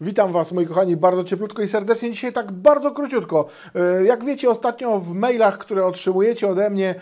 Witam Was, moi kochani, bardzo cieplutko i serdecznie. Dzisiaj tak bardzo króciutko. E, jak wiecie, ostatnio w mailach, które otrzymujecie ode mnie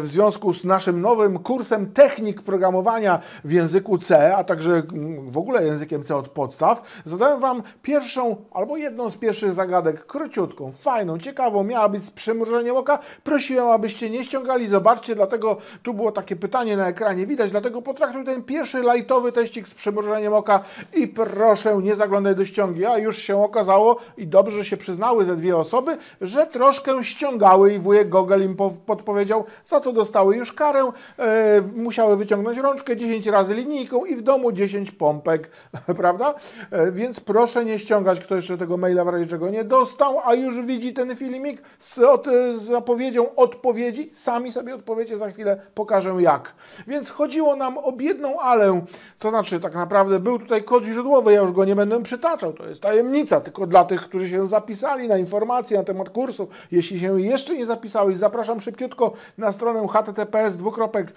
w związku z naszym nowym kursem technik programowania w języku C, a także mm, w ogóle językiem C od podstaw, zadałem Wam pierwszą albo jedną z pierwszych zagadek, króciutką, fajną, ciekawą, miała być z przymrużeniem oka. Prosiłem, abyście nie ściągali, zobaczcie, dlatego tu było takie pytanie na ekranie, widać, dlatego potraktuj ten pierwszy lajtowy teścik z przymrużeniem oka i proszę, nie zaglądać do ściągi, a już się okazało i dobrze się przyznały ze dwie osoby, że troszkę ściągały i wujek Gogel im podpowiedział, za to dostały już karę, e, musiały wyciągnąć rączkę 10 razy linijką i w domu 10 pompek, prawda? E, więc proszę nie ściągać, kto jeszcze tego maila w razie czego nie dostał, a już widzi ten filmik z, od, z e, zapowiedzią odpowiedzi, sami sobie odpowiecie za chwilę, pokażę jak. Więc chodziło nam o biedną alę, to znaczy tak naprawdę był tutaj kod źródłowy, ja już go nie będę przytaczał, to jest tajemnica, tylko dla tych, którzy się zapisali na informacje na temat kursu. Jeśli się jeszcze nie zapisałeś, zapraszam szybciutko na stronę https dwukropek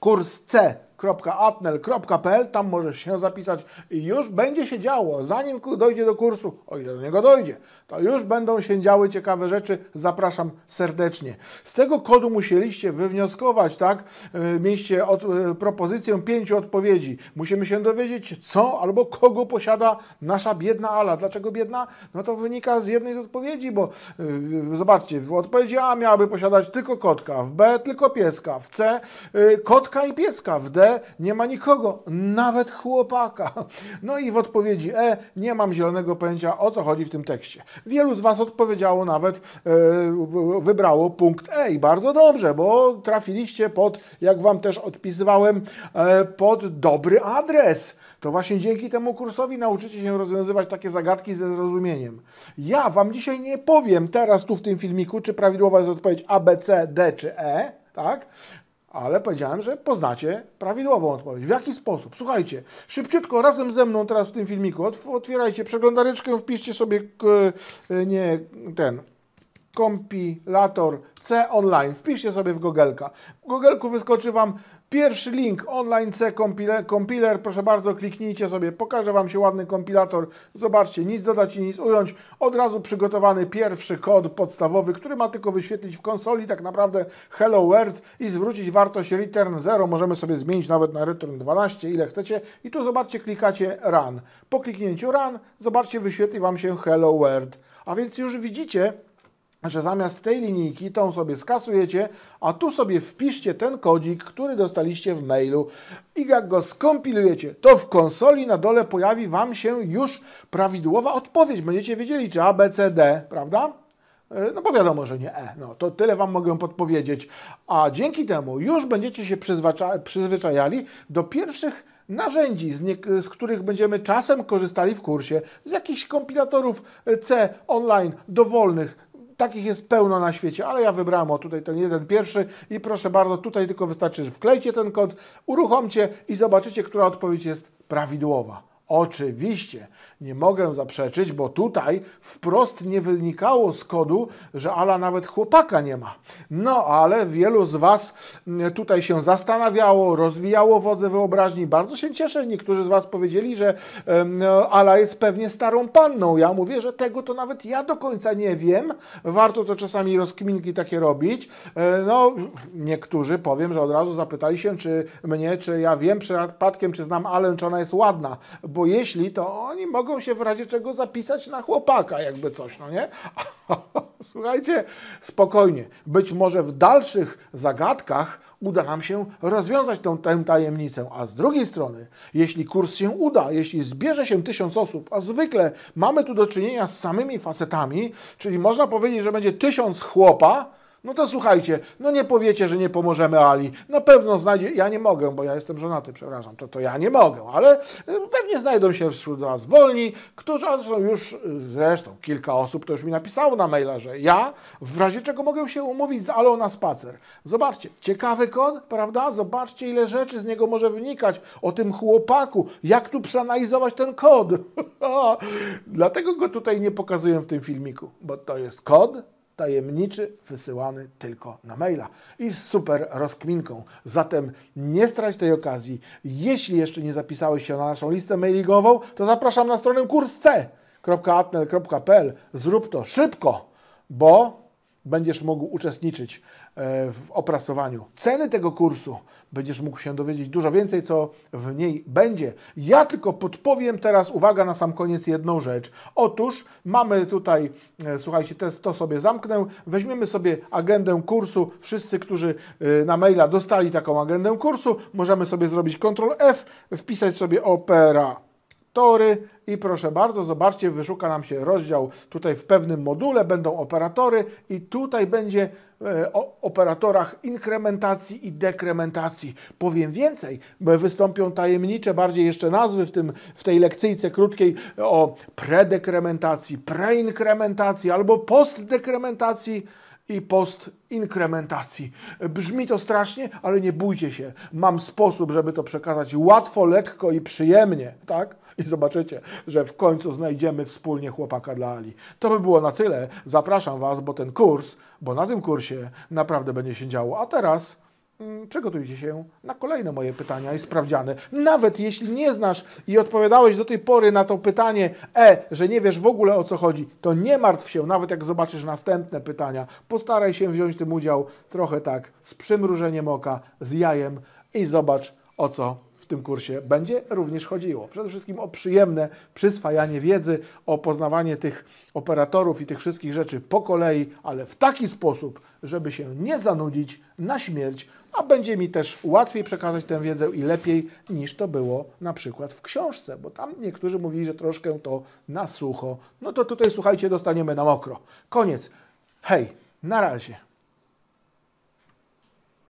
kurs C www.atnel.pl, tam możesz się zapisać i już będzie się działo, zanim dojdzie do kursu, o ile do niego dojdzie, to już będą się działy ciekawe rzeczy, zapraszam serdecznie. Z tego kodu musieliście wywnioskować, tak, e, mieliście od, e, propozycję pięciu odpowiedzi. Musimy się dowiedzieć, co albo kogo posiada nasza biedna Ala. Dlaczego biedna? No to wynika z jednej z odpowiedzi, bo yy, zobaczcie, w odpowiedzi A miałaby posiadać tylko kotka, w B tylko pieska, w C yy, kotka i pieska, w D B nie ma nikogo, nawet chłopaka. No i w odpowiedzi E nie mam zielonego pojęcia o co chodzi w tym tekście. Wielu z Was odpowiedziało nawet, e, wybrało punkt E i bardzo dobrze, bo trafiliście pod, jak Wam też odpisywałem, e, pod dobry adres. To właśnie dzięki temu kursowi nauczycie się rozwiązywać takie zagadki ze zrozumieniem. Ja Wam dzisiaj nie powiem teraz tu w tym filmiku, czy prawidłowa jest odpowiedź A, B, C, D czy E, tak? ale powiedziałem, że poznacie prawidłową odpowiedź. W jaki sposób? Słuchajcie, szybciutko razem ze mną teraz w tym filmiku otwierajcie przeglądareczkę, wpiszcie sobie e, nie ten kompilator C online. Wpiszcie sobie w Gogelka. W Gogelku wyskoczy Wam pierwszy link online C compiler, Proszę bardzo, kliknijcie sobie, Pokażę Wam się ładny kompilator. Zobaczcie, nic dodać i nic ująć. Od razu przygotowany pierwszy kod podstawowy, który ma tylko wyświetlić w konsoli tak naprawdę Hello World i zwrócić wartość return 0. Możemy sobie zmienić nawet na return 12, ile chcecie. I tu zobaczcie, klikacie run. Po kliknięciu run, zobaczcie, wyświetli Wam się Hello World. A więc już widzicie, że zamiast tej linijki tą sobie skasujecie, a tu sobie wpiszcie ten kodzik, który dostaliście w mailu i jak go skompilujecie, to w konsoli na dole pojawi Wam się już prawidłowa odpowiedź. Będziecie wiedzieli, czy A, B, C, D, prawda? E, no bo wiadomo, że nie E. No to tyle Wam mogę podpowiedzieć. A dzięki temu już będziecie się przyzwyczajali do pierwszych narzędzi, z, z, których będziemy czasem korzystali w kursie, z jakichś kompilatorów e, C online dowolnych, takich jest pełno na świecie, ale ja wybrałem o tutaj ten jeden pierwszy i proszę bardzo, tutaj tylko wystarczy, że wklejcie ten kod, uruchomcie i zobaczycie, która odpowiedź jest prawidłowa. Oczywiście nie mogę zaprzeczyć, bo tutaj wprost nie wynikało z kodu, że Ala nawet chłopaka nie ma. No ale wielu z Was mm, tutaj się zastanawiało, rozwijało wodze wyobraźni. Bardzo się cieszę, niektórzy z Was powiedzieli, że Ala jest pewnie starą panną. Ja mówię, że tego to nawet ja do końca nie wiem. Warto to czasami rozkminki takie robić. E, no, niektórzy powiem, że od razu zapytali się, czy mnie, czy ja wiem przypadkiem, czy znam Alę, czy ona jest ładna bo jeśli, to oni mogą się w razie czego zapisać na chłopaka, jakby coś, no nie? Słuchajcie, spokojnie. Być może w dalszych zagadkach uda nam się rozwiązać tę tajemnicę. A z drugiej strony, jeśli kurs się uda, jeśli zbierze się tysiąc osób, a zwykle mamy tu do czynienia z samymi facetami, czyli można powiedzieć, że będzie tysiąc chłopa, no to słuchajcie, no nie powiecie, że nie pomożemy Ali. Na pewno znajdzie, ja nie mogę, bo ja jestem żonaty, przepraszam, to, to ja nie mogę, ale e, pewnie znajdą się wśród nas wolni, którzy, zresztą już e, zresztą kilka osób to już mi napisało na maila, że ja w razie czego mogę się umówić z Alą na spacer. Zobaczcie, ciekawy kod, prawda? Zobaczcie, ile rzeczy z niego może wynikać o tym chłopaku, jak tu przeanalizować ten kod. Dlatego go tutaj nie pokazuję w tym filmiku, bo to jest kod, tajemniczy, wysyłany tylko na maila i z super rozkminką. Zatem nie strać tej okazji. Jeśli jeszcze nie zapisałeś się na naszą listę mailingową, to zapraszam na stronę kursc.atnel.pl. Zrób to szybko, bo będziesz mógł uczestniczyć E, w opracowaniu ceny tego kursu. Będziesz mógł się dowiedzieć dużo więcej, co w niej będzie. Ja tylko podpowiem teraz, uwaga, na sam koniec jedną rzecz. Otóż mamy tutaj, e, słuchajcie, test, to sobie zamknę. Weźmiemy sobie agendę kursu. Wszyscy, którzy e, na maila dostali taką agendę kursu, możemy sobie zrobić Ctrl F, wpisać sobie Opera operatory i proszę bardzo, zobaczcie, wyszuka nam się rozdział tutaj w pewnym module, będą operatory i tutaj będzie e, o operatorach inkrementacji i dekrementacji. Powiem więcej, wystąpią tajemnicze bardziej jeszcze nazwy w, tym, w tej lekcyjce krótkiej o predekrementacji, preinkrementacji albo postdekrementacji i postinkrementacji. Brzmi to strasznie, ale nie bójcie się. Mam sposób, żeby to przekazać łatwo, lekko i przyjemnie, tak? i zobaczycie, że w końcu znajdziemy wspólnie chłopaka dla Ali. To by było na tyle. Zapraszam Was, bo ten kurs, bo na tym kursie naprawdę będzie się działo. A teraz mm, przygotujcie się na kolejne moje pytania i sprawdziane. Nawet jeśli nie znasz i odpowiadałeś do tej pory na to pytanie E, że nie wiesz w ogóle o co chodzi, to nie martw się, nawet jak zobaczysz następne pytania. Postaraj się wziąć tym udział trochę tak z przymrużeniem oka, z jajem i zobacz o co w tym kursie będzie również chodziło. Przede wszystkim o przyjemne przyswajanie wiedzy, o poznawanie tych operatorów i tych wszystkich rzeczy po kolei, ale w taki sposób, żeby się nie zanudzić na śmierć, a będzie mi też łatwiej przekazać tę wiedzę i lepiej niż to było na przykład w książce, bo tam niektórzy mówili, że troszkę to na sucho. No to tutaj słuchajcie, dostaniemy na mokro. Koniec. Hej, na razie.